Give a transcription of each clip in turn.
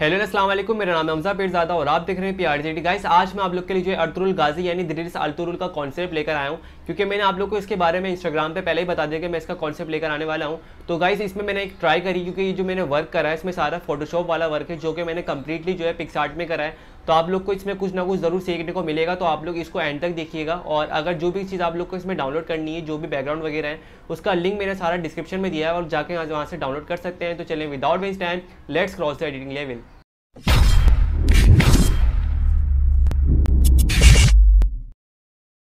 hello अस्सलाम मेरा नाम हमजा पेटजादा और आप देख रहे हैं आर जी गाइस आज मैं आप लोग के लिए जो है अर्तुल गाजी यानी दिलीस अर्तुल का कॉन्सेप्ट लेकर आया हूँ क्योंकि मैंने आप लोग को इसके बारे में इंस्टाग्राम पे पहले ही बता दिया कि मैं इसका कॉन्सेप्ट लेकर आने वाला हूँ तो गाइस इसमें मैंने एक ट्राई करी क्योंकि ये जो मैंने वर्क करा है इसमें सारा फोटोशॉप वाला वर्क है जो कि मैंने कम्प्लीटली जो है पिक्सार्ट में करा है तो आप लोग को इसमें कुछ ना कुछ ज़रूर सीखने को मिलेगा तो आप लोग इसको एंड तक देखिएगा और अगर जो भी चीज़ आप लोग को इसमें डाउनलोड करनी है जो भी बैकग्राउंड वगैरह है उसका लिंक मैंने सारा डिस्क्रिप्शन में दिया है और जाके वहाँ से डाउनलोड कर सकते हैं तो चलें without waste time let's cross the editing level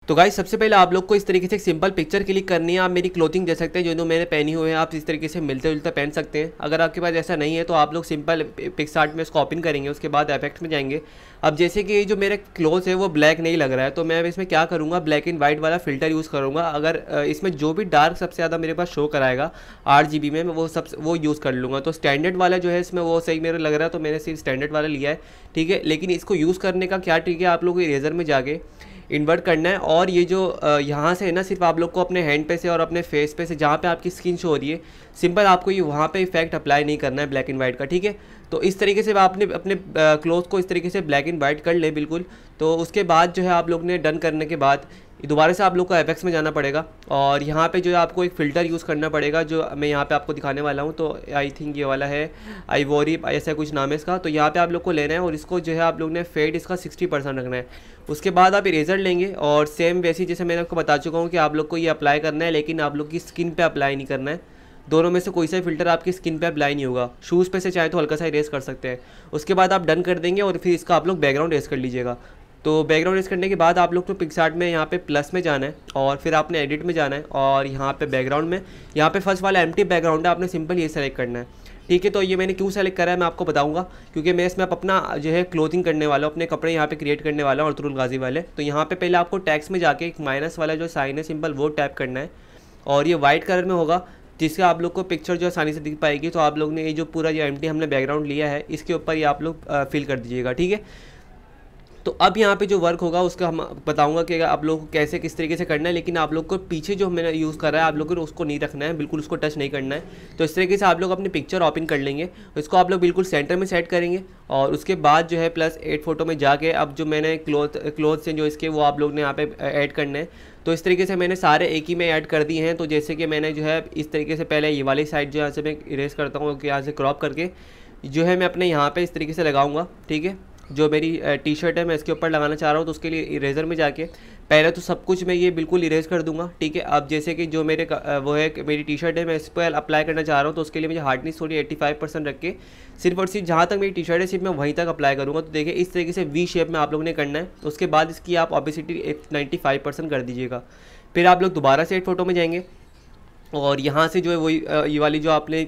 तो गाइस सबसे पहले आप लोग को इस तरीके से एक सिंपल पिक्चर क्लिक करनी है आप मेरी क्लोथिंग दे सकते हैं जो मैंने पहनी हुई है आप इस तरीके से मिलते जुलते पहन सकते हैं अगर आपके पास ऐसा नहीं है तो आप लोग सिंपल पिक्स में इसको ओपन करेंगे उसके बाद इफेक्ट में जाएंगे अब जैसे कि जो मेरे क्लोथ है वो ब्लैक नहीं लग रहा है तो मैं इसमें क्या करूँगा ब्लैक एंड वाइट वाला फिल्टर यूज़ करूँगा अगर इसमें जो भी डार्क सबसे ज़्यादा मेरे पास शो कराएगा आठ में वो सब वो यूज़ कर लूँगा तो स्टैंडर्ड वाला जो है इसमें वो सही मेरा लग रहा है तो मैंने सिर्फ स्टैंडर्ड वाला लिया है ठीक है लेकिन इसको यूज़ करने का क्या ट्रिक है आप लोग इरेजर में जाके इन्वर्ट करना है और ये जो यहाँ से है ना सिर्फ आप लोग को अपने हैंड पे से और अपने फेस पे से जहाँ पे आपकी स्किन शो हो रही है सिंपल आपको ये वहाँ पे इफेक्ट अप्लाई नहीं करना है ब्लैक एंड वाइट का ठीक है तो इस तरीके से आपने अपने क्लोथ को इस तरीके से ब्लैक एंड वाइट कर ले बिल्कुल तो उसके बाद जो है आप लोग ने डन करने के बाद दोबारा से आप लोग को एफेक्स में जाना पड़ेगा और यहाँ पे जो है आपको एक फ़िल्टर यूज़ करना पड़ेगा जो मैं यहाँ पे आपको दिखाने वाला हूँ तो आई थिंक ये वाला है आई वोरी ऐसा कुछ नाम है इसका तो यहाँ पे आप लोग को लेना है और इसको जो है आप लोग ने फेड इसका 60 परसेंट रखना है उसके बाद आप इरेजर लेंगे और सेम वैसी जैसे मैंने आपको बता चुका हूँ कि आप लोग को ये अप्लाई करना है लेकिन आप लोग की स्किन पर अप्लाई नहीं करना है दोनों में से कोई सा फिल्टर आपकी स्किन पे अप्लाई नहीं होगा शूज़ पे से चाहे तो हल्का सा इरेज कर सकते हैं उसके बाद आप डन कर देंगे और फिर इसका आप लोग बैकग्राउंड रेस कर लीजिएगा तो बैकग्राउंड रेस करने के बाद आप लोग तो पिक्सार्ट में यहाँ पे प्लस में जाना है और फिर आपने एडिट में जाना है और यहाँ पे बैकग्राउंड में यहाँ पे फर्स्ट वाला एम बैकग्राउंड है आपने सिंपल ये सेलेक्ट करना है ठीक है तो ये मैंने क्यों सेलेक्ट करा है मैं आपको बताऊंगा क्योंकि मैं इसमें अपना जो है क्लोथिंग करने वाला हूँ अपने कपड़े यहाँ पे क्रिएट करने वाला हूँ अर्तुल गाजी वाले तो यहाँ पे पहले आपको टैक्स में जाके एक माइनस वाला जो साइन है सिंपल वो टैप करना है और ये वाइट कलर में होगा जिससे आप लोग को पिक्चर जो आसानी से दिख पाएगी तो आप लोग ने ये जो पूरा जो एम हमने बैकग्राउंड लिया है इसके ऊपर ये आप लोग फिल कर दीजिएगा ठीक है तो अब यहाँ पे जो वर्क होगा उसका हम बताऊँगा कि आप लोग को कैसे किस तरीके से करना है लेकिन आप लोग को पीछे जो मैंने यूज़ कर रहा है आप लोग को उसको नहीं रखना है बिल्कुल उसको टच नहीं करना है तो इस तरीके से आप लोग अपनी पिक्चर ओपन कर लेंगे इसको आप लोग बिल्कुल सेंटर में सेट करेंगे और उसके बाद जो है प्लस एट फोटो में जाके अब जो मैंने क्लोथ क्लोथ्स हैं जो इसके वो आप लोग ने यहाँ पे ऐड करने हैं तो इस तरीके से मैंने सारे एक ही में ऐड कर दिए हैं तो जैसे कि मैंने जो है इस तरीके से पहले ये वाली साइड जो यहाँ से मैं इरेज करता हूँ यहाँ से क्रॉप करके जो है मैं अपने यहाँ पे इस तरीके से लगाऊंगा ठीक है जो मेरी टी शर्ट है मैं इसके ऊपर लगाना चाह रहा हूँ तो उसके लिए इरेज़र में जाके पहले तो सब कुछ मैं ये बिल्कुल इरेज़ कर दूंगा ठीक है अब जैसे कि जो मेरे वो है मेरी टी शर्ट है मैं इस पर अप्लाई करना चाह रहा हूँ तो उसके लिए मुझे हार्डनेस थोड़ी एट्टी फाइव परसेंट रख के सिर्फ और सिर्फ जहाँ तक मेरी टी शर्ट है सिर्फ मैं वहीं तक अप्लाई करूँगा तो देखिए इस तरीके से वी शेप में आप लोगों ने करना है तो उसके बाद इसकी आप ऑबिसिटी नाइन्टी फाइव परसेंट कर दीजिएगा फिर आप लोग दोबारा से एक फोटो में जाएंगे और यहाँ से जो है वही ये वाली जो आपने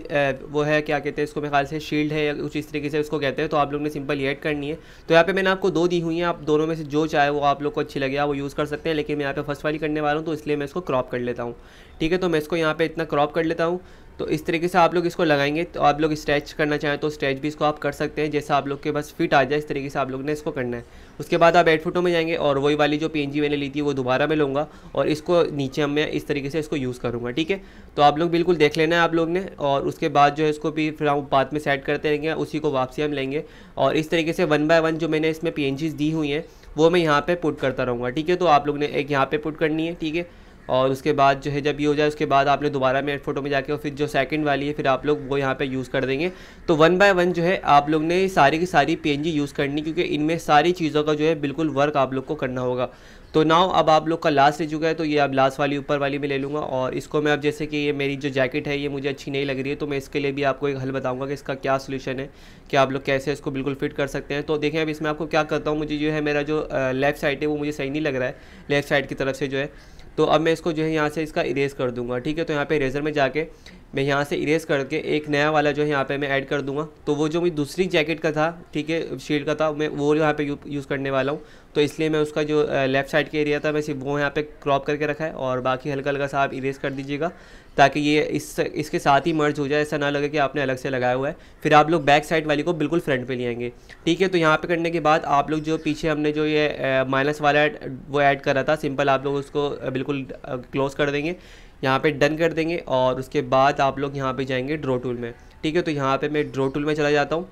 वो है क्या कहते हैं इसको मेरे ख्याल से शील्ड है या कुछ इस तरीके से उसको कहते हैं तो आप लोग ने सिंपल ऐड करनी है तो यहाँ पे मैंने आपको दो दी हुई हैं आप दोनों में से जो चाहे वो आप लोग को अच्छी लगे आप वो यूज़ कर सकते हैं लेकिन मैं यहाँ पे फर्स्ट वाली करने वाला हूँ तो इसलिए मैं इसको क्रॉप कर लेता हूँ ठीक है तो मैं इसको यहाँ पर इतना क्रॉप कर लेता हूँ तो इस तरीके से आप लोग इसको लगाएंगे तो आप लोग स्ट्रेच करना चाहें तो स्ट्रेच भी इसको आप कर सकते हैं जैसा आप लोग के बस फिट आ जाए इस तरीके से आप लोग ने इसको करना है उसके बाद आप एड फोटो में जाएंगे और वही वाली जो पी मैंने ली थी वो दोबारा मैं लूँगा और इसको नीचे हम मैं इस तरीके से इसको यूज़ करूँगा ठीक है तो आप लोग बिल्कुल देख लेना है आप लोग ने और उसके बाद जो है इसको भी फिर हम बाद में सेट करते रहेंगे उसी को वापसी हम लेंगे और इस तरीके से वन बाय वन जो मैंने इसमें पी दी हुई हैं वो मैं यहाँ पर पुट करता रहूँगा ठीक है तो आप लोग ने एक यहाँ पर पुट करनी है ठीक है और उसके बाद जो है जब ये हो जाए उसके बाद आप लोग दोबारा मेड फोटो में जाके और फिर जो सेकंड वाली है फिर आप लोग वो यहाँ पे यूज़ कर देंगे तो वन बाय वन जो है आप लोग ने सारी की सारी पी यूज़ करनी क्योंकि इनमें सारी चीज़ों का जो है बिल्कुल वर्क आप लोग को करना होगा तो नाव अब आप लोग का लास्ट रह चुका है तो ये अब लास्ट वाली ऊपर वाली में ले लूँगा और इसको मैं अब जैसे कि ये मेरी जो जैकेट है ये मुझे अच्छी नहीं लग रही है तो मैं इसके लिए भी आपको एक हल बताऊँगा कि इसका क्या सोल्यूशन है कि आप लोग कैसे इसको बिल्कुल फिट कर सकते हैं तो देखें अब इसमें आपको क्या करता हूँ मुझे जो है मेरा जो लेफ्ट साइड है वो मुझे सही नहीं लग रहा है लेफ्ट साइड की तरफ से जो है तो अब मैं इसको जो है यहाँ से इसका इरेज कर दूँगा ठीक है तो यहाँ पे इरेजर में जाके मैं यहाँ से इरेज करके एक नया वाला जो है यहाँ पे मैं ऐड कर दूँगा तो वो जो मेरी दूसरी जैकेट का था ठीक है शील्ड का था मैं वो यहाँ पे यूज़ करने वाला हूँ तो इसलिए मैं उसका जो लेफ़्ट साइड के एरिया था मैं सिर्फ वो यहाँ पे क्रॉप करके रखा है और बाकी हल्का हल्का सा आप इरेज कर दीजिएगा ताकि ये इस इसके साथ ही मर्ज हो जाए ऐसा ना लगे कि आपने अलग से लगाया हुआ है फिर आप लोग बैक साइड वाली को बिल्कुल फ्रंट पे ले आएंगे ठीक है तो यहाँ पे करने के बाद आप लोग जो पीछे हमने जो ये माइनस वाला वो ऐड करा था सिंपल आप लोग उसको बिल्कुल क्लोज कर देंगे यहाँ पे डन कर देंगे और उसके बाद आप लोग यहाँ पर जाएंगे ड्रो टूल में ठीक है तो यहाँ पर मैं ड्रो टूल में चला जाता हूँ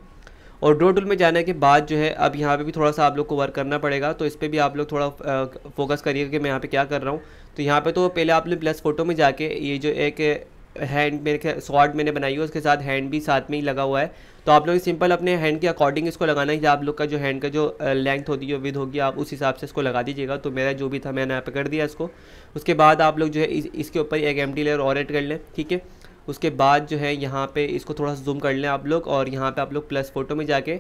और ड्रो टूल में जाने के बाद जो है अब यहाँ पे भी थोड़ा सा आप लोग को वर्क करना पड़ेगा तो इस पर भी आप लोग थोड़ा फोकस करिएगा कि मैं यहाँ पे क्या कर रहा हूँ तो यहाँ पे तो पहले आप लोग प्लस फोटो में जाके ये जो एक हैंड मेरे शॉर्ट मैंने बनाई है उसके साथ हैंड भी साथ में ही लगा हुआ है तो आप लोग सिंपल अपने हैंड के अकॉर्डिंग इसको लगाना है आप लोग का जो हैंड का जो लेंथ होती है विध होगी आप उस हिसाब से इसको लगा दीजिएगा तो मेरा जो भी था मैंने यहाँ पे कर दिया इसको उसके बाद आप लोग जो है इसके ऊपर एक एम लेयर और एड कर लें ठीक है उसके बाद जो है यहाँ पे इसको थोड़ा सा जूम कर लें आप लोग और यहाँ पे आप लोग प्लस फ़ोटो में जाके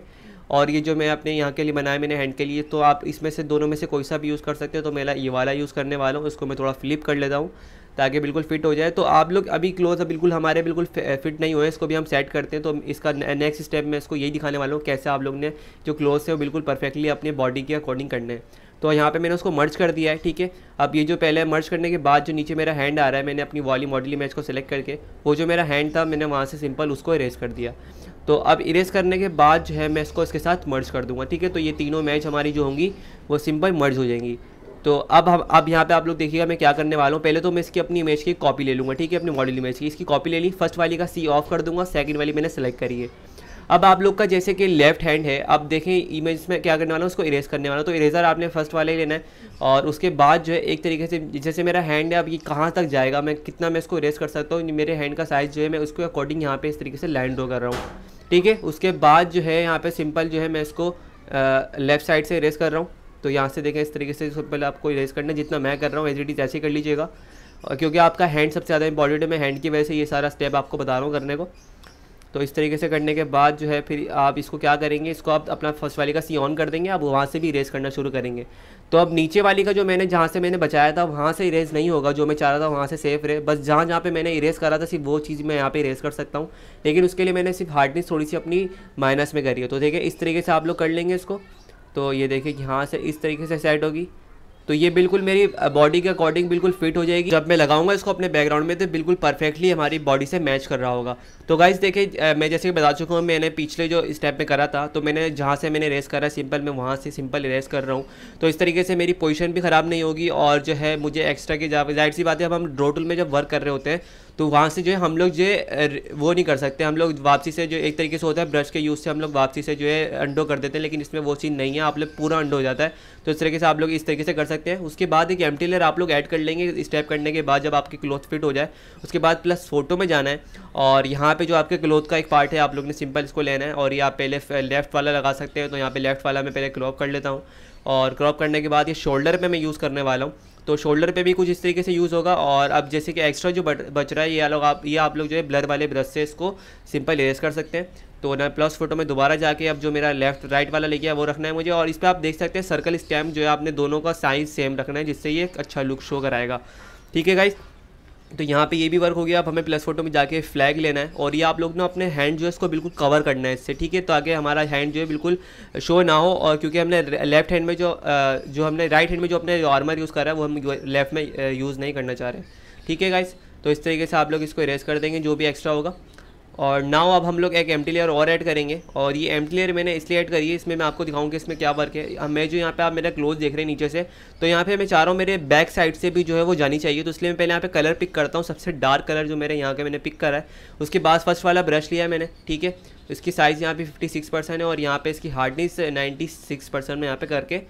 और ये जो मैं अपने यहाँ के लिए बनाया मैंने हैंड के लिए तो आप इसमें से दोनों में से कोई सा भी यूज़ कर सकते हो तो मेरा ये वाला यूज़ करने वाला हूँ इसको मैं थोड़ा फ्लिप कर लेता हूँ ताकि बिल्कुल फिट हो जाए तो आप लोग अभी क्लोथ बिल्कुल हमारे बिल्कुल फिट eh, नहीं हुए इसको भी हम सेट करते हैं तो इसका नेक्स्ट स्टेप मैं इसको यही दिखाने वाला हूँ कैसे आप लोग ने जो क्लोज है वो बिल्कुल परफेक्टली अपने बॉडी के अकॉर्डिंग करने हैं तो यहाँ पे मैंने उसको मर्ज कर दिया है ठीक है अब ये जो पहले मर्ज करने के बाद जो नीचे मेरा हैंड आ रहा है मैंने अपनी वॉली मॉडल इमेज को सिलेक्ट करके वो जो मेरा हैंड था मैंने वहाँ से सिंपल उसको इरेज कर दिया तो अब इरेज करने के बाद जो है मैं इसको इसके साथ मर्ज कर दूंगा ठीक है तो ये तीनों मैच हमारी जो होंगी वो सिंपल मर्ज हो जाएंगी तो अब हम अब यहाँ पे आप लोग देखिएगा मैं क्या करने वाला हूँ पहले तो मैं इसकी अपनी इमेज की कॉपी ले लूँगा ठीक है अपनी मॉडल इमेज की इसकी कॉपी ले ली फर्स्ट वाली का सी ऑफ कर दूंगा सेकंड वाली मैंने सेलेक्ट करी है अब आप लोग का जैसे कि लेफ्ट हैंड है अब देखें इमेज में क्या करने वाला हूँ उसको इरेज करने वाला हूँ तो इरेजर आपने फर्स्ट वाला ही लेना है और उसके बाद जो है एक तरीके से जैसे मेरा हैंड है अब ये कहाँ तक जाएगा मैं कितना मैं इसको इरेज कर सकता हूँ मेरे हैंड का साइज़ जो है मैं उसके अकॉर्डिंग यहाँ पर इस तरीके से लैंड ड्रो कर रहा हूँ ठीक है उसके बाद जो है यहाँ पर सिंपल जो है मैं इसको लेफ़्ट साइड से इरेज कर रहा हूँ तो यहाँ से देखें इस तरीके से पहले आपको इरेज करना है जितना मैं कर रहा हूँ एज इट ऐसे कर लीजिएगा क्योंकि आपका हैंड सबसे ज़्यादा इंपॉर्टेंट है मैं हैंड की वजह से ये सारा स्टेप आपको बता रहा हूँ करने को तो इस तरीके से करने के बाद जो है फिर आप इसको क्या करेंगे इसको आप अपना फर्स्ट वाली का सी ऑन कर देंगे आप वहाँ से भी इरेज करना शुरू करेंगे तो अब नीचे वाली का जो मैंने जहाँ से मैंने बचाया था वहाँ से इरेज नहीं होगा जो मैं चाह रहा था वहाँ से सेफ रहे बस जहाँ जहाँ पे मैंने इरेज करा था सिर्फ वो चीज़ मैं यहाँ पे इरेज कर सकता हूँ लेकिन उसके लिए मैंने सिर्फ हार्डनेस थोड़ी सी अपनी माइनस में करी है तो देखिए इस तरीके से आप लोग कर लेंगे इसको तो ये देखिए यहाँ से इस तरीके से सेट होगी तो ये बिल्कुल मेरी बॉडी के अकॉर्डिंग बिल्कुल फिट हो जाएगी जब मैं लगाऊंगा इसको अपने बैकग्राउंड में तो बिल्कुल परफेक्टली हमारी बॉडी से मैच कर रहा होगा तो गाइज देखिए मैं जैसे कि बता चुका हूँ मैंने पिछले जो स्टेप में करा था तो मैंने जहाँ से मैंने रेस करा सिंपल मैं वहाँ से सिंपल रेस कर रहा हूँ तो इस तरीके से मेरी पोजीशन भी ख़राब नहीं होगी और जो है मुझे एक्स्ट्रा की जाहिर सी बात है अब हम ड्रो टूल में जब वर्क कर रहे होते हैं तो वहाँ से जो है हम लोग जो है वो नहीं कर सकते हम लोग वापसी से जो एक तरीके से होता है ब्रश के यूज़ से हम लोग वापसी से जो है अंडो कर देते हैं लेकिन इसमें वो चीज़ नहीं है आप लोग पूरा अंडो हो जाता है तो इस तरीके से आप लोग इस तरीके से कर सकते हैं उसके बाद एक एम लेयर आप लोग ऐड कर लेंगे स्टेप करने के बाद जब आपकी क्लोथ फिट हो जाए उसके बाद प्लस फोटो में जाना है और यहाँ यहाँ पे जो आपके क्लोथ का एक पार्ट है आप लोग ने सिंपल इसको लेना है और ये आप पहले लेफ्ट वाला लगा सकते हैं तो यहाँ पे लेफ्ट वाला मैं पहले क्रॉप कर लेता हूँ और क्रॉप करने के बाद ये शोल्डर पे मैं यूज़ करने वाला हूँ तो शोल्डर पे भी कुछ इस तरीके से यूज़ होगा और अब जैसे कि एक्स्ट्रा जो बच रहा है ये लोग आप ये आप लोग जो है ब्लर वाले ब्रश से इसको सिंपल इरेज कर सकते हैं तो ना प्लस फोटो में दोबारा जाके अब जो मेरा लेफ्ट राइट वाला लेके वो रखना है मुझे और इस पर आप देख सकते हैं सर्कल स्टैम्प जो है आपने दोनों का साइज़ सेम रखना है जिससे ये एक अच्छा लुक शो कराएगा ठीक है गाइज़ तो यहाँ पे ये भी वर्क हो गया अब हमें प्लस फोटो में जाके फ्लैग लेना है और ये आप लोग ना अपने हैंड जो है इसको बिल्कुल कवर करना है इससे ठीक है तो आगे हमारा हैंड जो है बिल्कुल शो ना हो और क्योंकि हमने लेफ्ट हैंड में जो जो हमने राइट हैंड में जो अपने आर्मर यूज़ करा है वो हम लेफ्ट में यूज़ नहीं करना चाह रहे ठीक है गाइस तो इस तरीके से आप लोग इसको इरेज कर देंगे जो भी एक्स्ट्रा होगा और नाव अब हम लोग एक एम लेयर और ऐड करेंगे और ये एम लेयर मैंने इसलिए ऐड करी है इसमें मैं आपको दिखाऊंगा कि इसमें क्या वर्क है मैं जो यहाँ पे आप मेरा क्लोज देख रहे हैं नीचे से तो यहाँ पे मैं चाह रहा हूँ मेरे बैक साइड से भी जो है वो जानी चाहिए तो इसलिए मैं पहले यहाँ पे कलर पिक करता हूँ सबसे डार्क कलर जो मेरे यहाँ का मैंने पिक करा है उसके बाद फर्स्ट वाला ब्रश लिया है मैंने ठीक है इसकी साइज़ यहाँ पे फिफ्टी परसेंट है और यहाँ पर इसकी हार्डनेस सिक्स परसेंट में यहाँ पर करके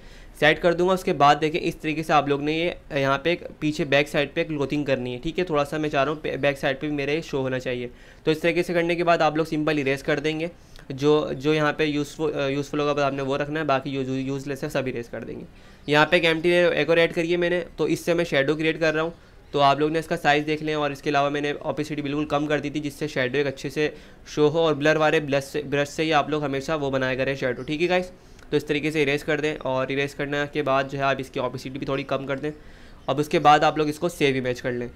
सेट कर दूंगा उसके बाद देखें इस तरीके से आप लोग ने ये यहाँ पे पीछे बैक साइड पे क्लोथिंग करनी है ठीक है थोड़ा सा मैं चाह रहा हूँ बैक साइड पे भी मेरे शो होना चाहिए तो इस तरीके से करने के बाद आप लोग सिंपल इरेज कर देंगे जो जो यहाँ पे यूज़फुल यूज़फुल होगा बस आपने वो रखना है बाकी यूज यूज़लेस है सब इरेज कर देंगे यहाँ पर एक एम टी एकोरेट करिए मैंने तो इससे मैं शेडो क्रिएट कर रहा हूँ तो आप लोग ने इसका साइज़ देख लें और इसके अलावा मैंने ऑपिसिटी बिल्कुल कम कर दी थी जिससे शेडो एक अच्छे से शो हो और ब्लर वाले ब्लश से ब्रश से ही आप लोग हमेशा वो बनाया करें शेडो ठीक है गाइस तो इस तरीके से इरेज कर दें और इरेज करने के बाद जो है आप इसकी ऑपिसिटी भी थोड़ी कम कर दें अब उसके बाद आप लोग इसको सेव इमेज कर लें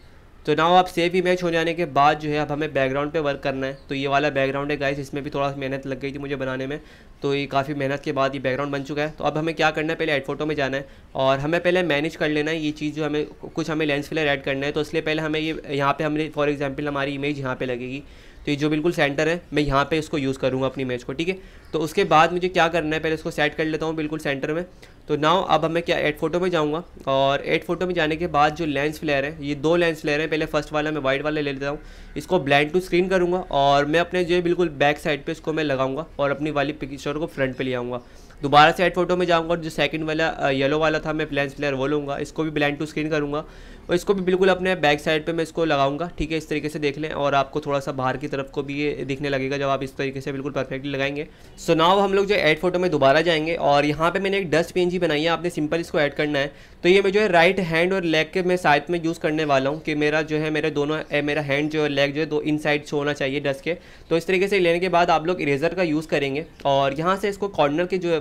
तो ना आप सेव इमेज हो जाने के बाद जो है अब हमें बैकग्राउंड पे वर्क करना है तो ये वाला बैकग्राउंड है गाइस इसमें भी थोड़ा मेहनत लग गई थी मुझे बनाने में तो ये काफ़ी मेहनत के बाद ये बैकग्राउंड बन चुका है तो अब हमें क्या करना है पहले एड फोटो में जाना है और हमें पहले मैनेज कर लेना है ये चीज़ जो हमें कुछ हमें लेंस फिलर एड करना है तो इसलिए पहले हमें ये यहाँ पर हमने फॉर एग्जाम्पल हमारी इमेज यहाँ पर लगेगी तो ये जो बिल्कुल सेंटर है मैं यहाँ पर इसको यूज़ करूँगा अपनी इमेज को ठीक है तो उसके बाद मुझे क्या करना है पहले उसको सेट कर लेता हूँ बिल्कुल सेंटर में तो नाउ अब हमें क्या एट फोटो में जाऊँगा और एट फोटो में जाने के बाद जो लेंस फ्लेयर है ये दो लेंस फ्लेयर हैं पहले फर्स्ट वाला मैं वाइट वाला ले लेता हूँ इसको ब्लैंड टू स्क्रीन करूँगा और मैं अपने जो बिल्कुल बैक साइड पर इसको मैं लगाऊंगा और अपनी वाली पिक्चर को फ्रंट पर ले आऊँगा दोबारा से एड फोटो में जाऊँगा और जो सेकंड वाला येलो वाला था मैं लेंस फ्लेयर वो लूँगा इसको भी ब्लैंड टू स्क्रीन करूँगा और इसको भी बिल्कुल अपने बैक साइड पे मैं इसको लगाऊंगा ठीक है इस तरीके से देख लें और आपको थोड़ा सा बाहर की तरफ को भी ये दिखने लगेगा जब आप इस तरीके से बिल्कुल परफेक्टली लगाएंगे सो so नाव हम लोग जो ऐड फोटो में दोबारा जाएंगे और यहाँ पे मैंने एक डस्ट पी बनाई है आपने सिंपल इसको ऐड करना है तो ये मैं जो है राइट हैंड और लेग के मैं साथ में यूज़ करने वाला हूँ कि मेरा जो है मेरे दोनों ए, मेरा हैंड जो है लेग जो है दो इन साइड होना चाहिए डस्ट के तो इस तरीके से लेने के बाद आप लोग इरेजर का यूज़ करेंगे और यहाँ से इसको कॉर्नर के जो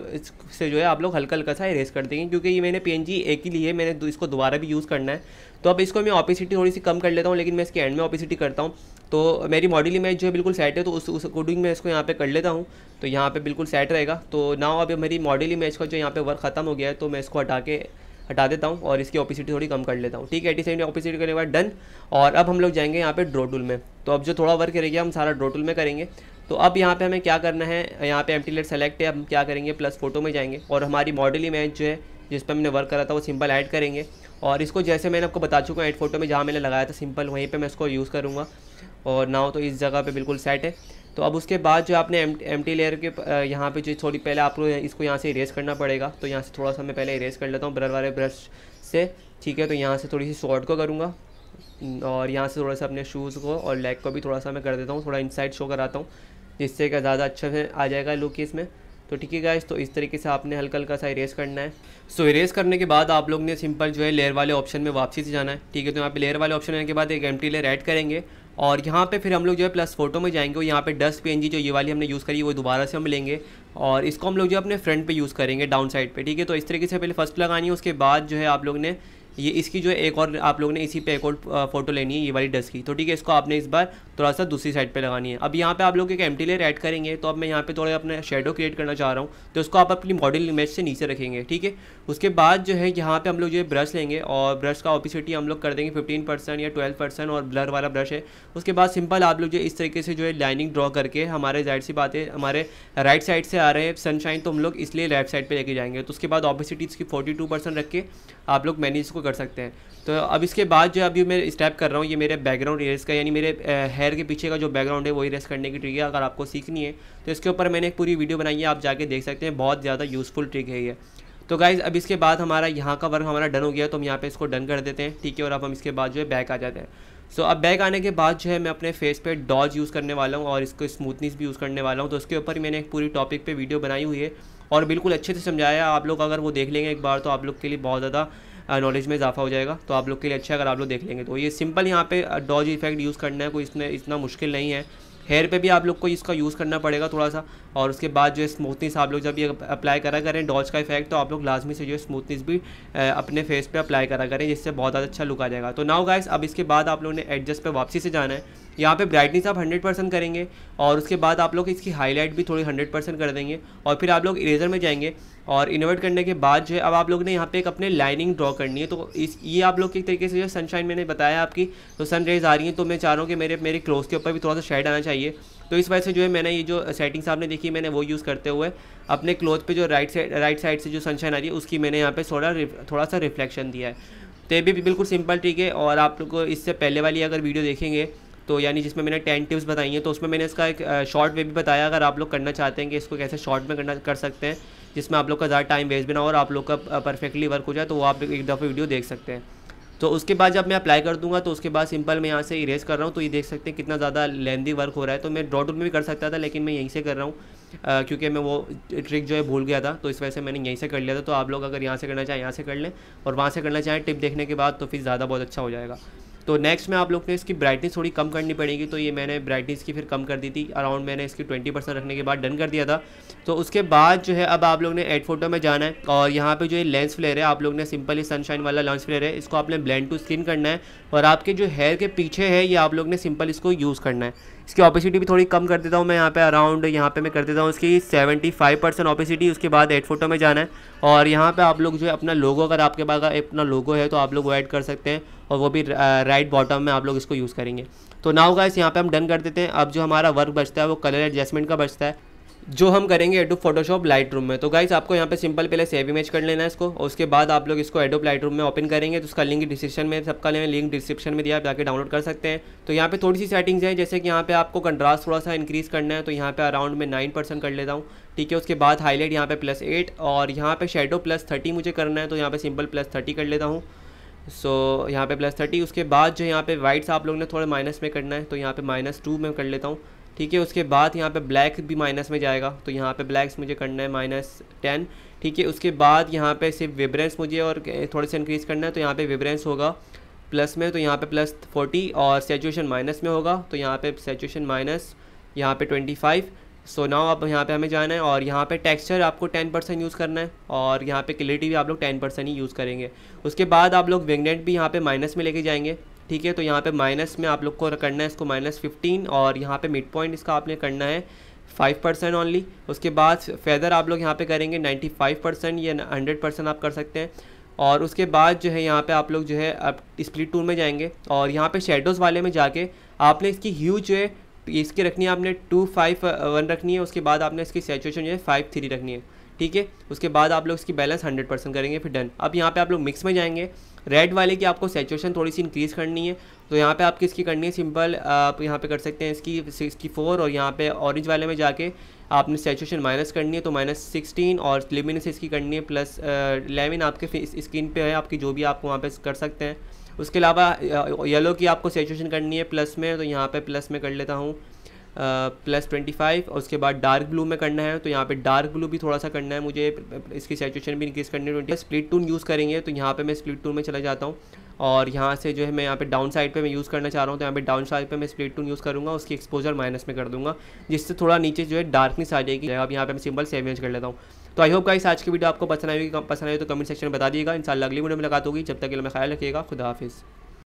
से जो है आप लोग हल्का हल्का सा इरेज कर देंगे क्योंकि ये मैंने पी एक ही ली है मैंने इसको दोबारा भी यूज़ करना है तो अब इसको मैं ऑपिसिटी थोड़ी सी कम कर लेता हूँ लेकिन मैं इसके एंड में ऑपिसिटी करता हूँ तो मेरी मॉडल इमेज जो है बिल्कुल सेट है तो उस उस अकॉर्डिंग मैं इसको यहाँ पे कर लेता हूँ तो यहाँ पे बिल्कुल सेट रहेगा तो ना अब मेरी मॉडल इमेज का जो यहाँ पे वर्क खत्म हो गया है तो मैं इसको हटा के हटा देता हूँ और इसकी ऑपिसिटी थोड़ी कम कर लेता हूँ ठीक है एटी सेवन ऑपिसिटी करने के बाद डन और अब हम लोग जाएंगे यहाँ पे ड्रोटुल में तो अब जो थोड़ा वर्क रहेगा हम सारा ड्रोटुल में करेंगे तो अब यहाँ पे हमें क्या करना है यहाँ पे टी लेट सेलेक्ट है हम क्या करेंगे प्लस फोटो में जाएंगे और हमारी मॉडल इमेज जो है जिस पर हमने वर्क करा था वो सिंपल ऐड करेंगे और इसको जैसे मैंने आपको बता चुका हूँ एड फोटो में जहाँ मैंने लगाया था सिंपल वहीं पर मैं इसको यूज़ करूँगा और नाव तो इस जगह पे बिल्कुल सेट है तो अब उसके बाद जो आपने एम टी लेयर के यहाँ पे जो थोड़ी पहले आपको इसको यहाँ से इरेज करना पड़ेगा तो यहाँ से थोड़ा सा मैं पहले इरेज कर लेता हूँ ब्रर वाले ब्रश से ठीक है तो यहाँ से थोड़ी सी शॉर्ट को करूँगा और यहाँ से थोड़ा सा अपने शूज़ को और लेग को भी थोड़ा सा मैं कर देता हूँ थोड़ा इनसाइड शो कराता हूँ जिससे कि ज़्यादा अच्छा से आ जाएगा लुक इसमें तो ठीक है गाइस तो इस तरीके से आपने हल्का हल्का सा इरेज करना है सो so, इरेज करने के बाद आप लोग ने सिंपल जो है लेयर वाले ऑप्शन में वापसी से जाना है ठीक है तो यहाँ पे लेयर वाले ऑप्शन आने के बाद एक एम्प्टी लेयर ऐड करेंगे और यहाँ पे फिर हम लोग जो है प्लस फोटो में जाएंगे और यहाँ पे डस्ट पी जो ये वाली हमने यूज़ करी वो दोबारा से हम लेंगे और इसको हम लोग जो है अपने फ्रंट पे यूज़ करेंगे डाउन साइड पे ठीक है तो इस तरीके से पहले फर्स्ट लगानी है उसके बाद जो है आप लोग ने ये इसकी जो है एक और आप लोग ने इसी पे एक और फोटो लेनी है ये वाली डस्ट की तो ठीक है इसको आपने इस बार थोड़ा सा दूसरी साइड पे लगानी है अब यहाँ पे आप लोग एक एम्प्टी लेयर ऐड करेंगे तो अब मैं यहाँ पे थोड़ा अपना शेडो क्रिएट करना चाह रहा हूँ तो उसको आप अपनी मॉडल इमेज से नीचे रखेंगे ठीक है उसके बाद जो है यहाँ पर हम लोग जो है ब्रश लेंगे और ब्रश का ऑपिसिटी हम लोग कर देंगे फिफ्टीन या ट्वेल्व और ब्लर वाला ब्रश है उसके बाद सिंपल आप लोग जो इस तरीके से जो है लाइनिंग ड्रॉ करके हमारे जाहिर सी बात हमारे राइट साइड से आ रहे हैं सनशाइन तो हम लोग इसलिए लेफ्ट साइड पर लेके जाएंगे तो उसके बाद ऑपिसिटी इसकी फोर्टी रख के आप लोग मैंने इसको कर सकते हैं तो अब इसके बाद जो अभी मैं स्टेप कर रहा हूँ ये मेरे बैकग्राउंड इरेज का यानी मेरे हेयर के पीछे का जो बैकग्राउंड है वो इरेज करने की ट्रिक है अगर आपको सीखनी है तो इसके ऊपर मैंने एक पूरी वीडियो बनाई है आप जाके देख सकते हैं बहुत ज़्यादा यूज़फुल ट्रिक है ये तो गाइज़ अब इसके बाद हमारा यहाँ का वर्क हमारा डन हो गया तो हम यहाँ पर इसको डन कर देते हैं ठीक है और अब हम इसके बाद जो है बैक आ जाते हैं सो अब बैक आने के बाद जो है मैं अपने फेस पे डॉज यूज़ करने वाला हूँ और इसको स्मूथनेस भी यूज़ करने वाला हूँ तो उसके ऊपर मैंने एक पूरी टॉपिक पर वीडियो बनाई हुई है और बिल्कुल अच्छे से समझाया आप लोग अगर वो देख लेंगे एक बार तो आप लोग के लिए बहुत ज़्यादा नॉलेज में इजाफा हो जाएगा तो आप लोग के लिए अच्छा अगर आप लोग देख लेंगे तो ये सिंपल यहाँ पे डॉज इफेक्ट यूज़ करना है कोई इसमें इतना मुश्किल नहीं है हेयर पे भी आप लोग को इसका यूज़ करना पड़ेगा थोड़ा सा और उसके बाद जो है स्मूथनेस आप लोग जब ये अप्लाई करा करें डॉज का इफेक्ट तो आप लोग लाजमी से जो है स्मूथनेस भी अपने फेस पे अप्लाई करा करें जिससे बहुत ज़्यादा अच्छा लुक आ जाएगा तो नाउ गाइस अब इसके बाद आप लोगों ने एडजस्ट पे वापसी से जाना है यहाँ पे ब्राइटनेस आप हंड्रेड परसेंट करेंगे और उसके बाद आप लोग इसकी हाईलाइट भी थोड़ी हंड्रेड परसेंट कर देंगे और फिर आप लोग इरेजर में जाएंगे और इनोवेट करने के बाद जो है अब आप लोग ने यहाँ पे एक अपने लाइनिंग ड्रॉ करनी है तो इस ये आप लोग एक तरीके से जो है सनशाइन मैंने बताया आपकी तो सन रेज आ रही है तो मैं चाह रहा हूँ कि मेरे मेरे क्लोथ के ऊपर भी थोड़ा सा शेड आना चाहिए तो इस वजह से जो है मैंने ये जो सेटिंग्स आपने देखी मैंने वो यूज़ करते हुए अपने क्लोथ पे जो राइट साइड राइट साइड से जो सनशाइन आ रही है उसकी मैंने यहाँ पे थोड़ा थोड़ा सा रिफ्लेक्शन दिया है तो ये भी बिल्कुल सिंपल ठीक है और आप लोग इससे पहले वाली अगर वीडियो देखेंगे तो यानी जिसमें मैंने टेन टिप्स बताई हैं तो उसमें मैंने इसका एक शॉर्ट वे भी बताया अगर आप लोग करना चाहते हैं कि इसको कैसे शॉर्ट में करना कर सकते हैं जिसमें आप लोग का ज़्यादा टाइम वेस्ट भी ना हो और आप लोग का परफेक्टली वर्क हो जाए तो वो आप एक दफ़ा वीडियो देख सकते हैं तो उसके बाद जब मैं अप्लाई कर दूंगा तो उसके बाद सिंपल मैं यहाँ से इरेज कर रहा हूँ तो ये देख सकते हैं कितना ज़्यादा लेंदी वर्क हो रहा है तो मैं ड्रॉ में भी कर सकता था लेकिन मैं यहीं से कर रहा हूँ क्योंकि मैं वो ट्रिक जो है भूल गया था तो इस वजह से मैंने यहीं से कर लिया था तो आप लोग अगर यहाँ से करना चाहें यहाँ से कर लें और वहाँ से करना चाहें टिप देखने के बाद तो फिर ज़्यादा बहुत अच्छा हो जाएगा तो नेक्स्ट में आप लोग ने इसकी ब्राइटनेस थोड़ी कम करनी पड़ेगी तो ये मैंने ब्राइटनेस की फिर कम कर दी थी अराउंड मैंने इसकी ट्वेंटी परसेंट रखने के बाद डन कर दिया था तो उसके बाद जो है अब आप लोग ने एड फोटो में जाना है और यहाँ पर जो ये लेंस फ्लेयर है आप लोग ने सिंपल ही सनशाइन वाला लेंस फ्लेयर है इसको आपने ब्लैंड टू स्किन करना है और आपके जो हेयर के पीछे है ये आप लोग ने सिंपल इसको यूज़ करना है इसकी ऑपिसिटी भी थोड़ी कम कर देता हूँ मैं यहाँ पे अराउंड यहाँ पे मैं कर देता हूँ इसकी 75 परसेंट ऑपिसिटी उसके बाद एड फोटो में जाना है और यहाँ पे आप लोग जो है अपना लोगो अगर आपके पास अपना लोगो है तो आप लोग वो ऐड कर सकते हैं और वो भी राइट बॉटम में आप लोग इसको यूज़ करेंगे तो का इस यहाँ पर हम डन कर देते हैं अब जो हमारा वर्क बचता है वो कलर एडजस्टमेंट का बचता है जो हम करेंगे एडोब फोटोशॉप लाइट रूम में तो गाइज़ आपको यहाँ पे सिंपल पहले सेव इमेज कर लेना है इसको और उसके बाद आप लोग इसको एडोब लाइट रूम में ओपन करेंगे तो उसका लिंक डिस्क्रिप्शन में सबका लिंक डिस्क्रिप्शन में दिया आप डाउनलोड कर सकते हैं तो यहाँ पे थोड़ी सी सेटिंग्स हैं जैसे कि यहाँ पे आपको कंट्रास्ट थोड़ा सा इंक्रीज़ करना है तो यहाँ पे अराउंड में नाइन परसेंट कर लेता हूँ ठीक है उसके बाद हाईलाइट यहाँ पे प्लस एट और यहाँ पे शेडो प्लस थर्टी मुझे करना है तो यहाँ पे सिंपल प्लस थर्टी कर लेता हूँ सो so, यहाँ पे प्लस थर्टी उसके बाद जो यहाँ पे वाइट्स आप लोगों ने थोड़े माइनस में करना है तो यहाँ पे माइनस टू में कर लेता हूँ ठीक है उसके बाद यहाँ पे ब्लैक भी माइनस में जाएगा तो यहाँ पे ब्लैक्स मुझे करना है माइनस टेन ठीक है उसके बाद यहाँ पे सिर्फ विब्रेंस मुझे और थोड़े से इंक्रीज़ करना है तो यहाँ पे विब्रेंस होगा प्लस में तो यहाँ पे प्लस फोर्टी और सेचुएशन माइनस में होगा तो यहाँ पे सेचुएशन माइनस यहाँ पे ट्वेंटी फाइव सो नाउ आप यहाँ पे हमें जाना है और यहाँ पे टेक्सचर आपको टेन परसेंट यूज़ करना है और यहाँ पे क्लियरिटी भी आप लोग टेन परसेंट ही यूज़ करेंगे उसके बाद आप लोग विंगनेट भी यहाँ पे माइनस में लेके जाएंगे ठीक है तो यहाँ पे माइनस में आप लोग को करना है इसको माइनस फिफ्टीन और यहाँ पे मिड पॉइंट इसका आपने करना है फाइव परसेंट ऑनली उसके बाद फेदर आप लोग यहाँ पे करेंगे नाइन्टी फाइव परसेंट या हंड्रेड परसेंट आप कर सकते हैं और उसके बाद जो है यहाँ पे आप लोग जो है अब स्प्लिट टूल में जाएंगे और यहाँ पे शेडोज़ वाले में जाके आपने इसकी ह्यूज जो है इसकी रखनी है आपने टू फाइव वन रखनी है उसके बाद आपने इसकी सेचुएशन जो है फाइव थ्री रखनी है ठीक है उसके बाद आप लोग इसकी बैलेंस हंड्रेड परसेंट करेंगे फिर डन अब यहाँ पे आप लोग मिक्स में जाएंगे रेड वाले की आपको सेचुएशन थोड़ी सी इंक्रीज़ करनी है तो यहाँ पे आपकी इसकी करनी है सिंपल आप यहाँ पे कर सकते हैं इसकी सिक्सटी फोर और यहाँ पे ऑरेंज वाले में जाके आपने सेचुएशन माइनस करनी है तो माइनस सिक्सटीन और से इसकी करनी है प्लस लेमिन आपके स्क्रीन पर है आपकी जो भी आप वहाँ पर कर सकते हैं उसके अलावा येलो की आपको सेचुएशन करनी है प्लस में तो यहाँ पर प्लस में कर लेता हूँ प्लस ट्वेंटी फाइव और उसके बाद डार्क ब्लू में करना है तो यहाँ पे डार्क ब्लू भी थोड़ा सा करना है मुझे इसकी सेचुएशन भी इंक्रीज़ करनी है ट्वेंटी स्प्लिट टून यूज़ करेंगे तो यहाँ पर मैं स्प्लिट टून में चला जाता हूँ और यहाँ से जो है मैं यहाँ पे डाउन साइड पे मैं यूज़ करना चाह रहा हूँ तो यहाँ पे डाउन साइड पे मैं स्प्लिट टून यूज़ करूँगा उसकी एक्सपोजर माइनस में कर दूँगा जिससे थोड़ा नीचे जो है डार्कनेस आ जाएगी अब यहाँ पे मैं सिंपल सेव कर लेता हूँ तो आई होप गाइस आज की वीडियो आपको पसंद आएगी पसंद आई तो कमेंट सेक्शन में बता दिएगा इंशाल्लाह अगली वीडियो में लगा होगी जब तक के लिए ख्याल रखिएगा खुदा हाफिज़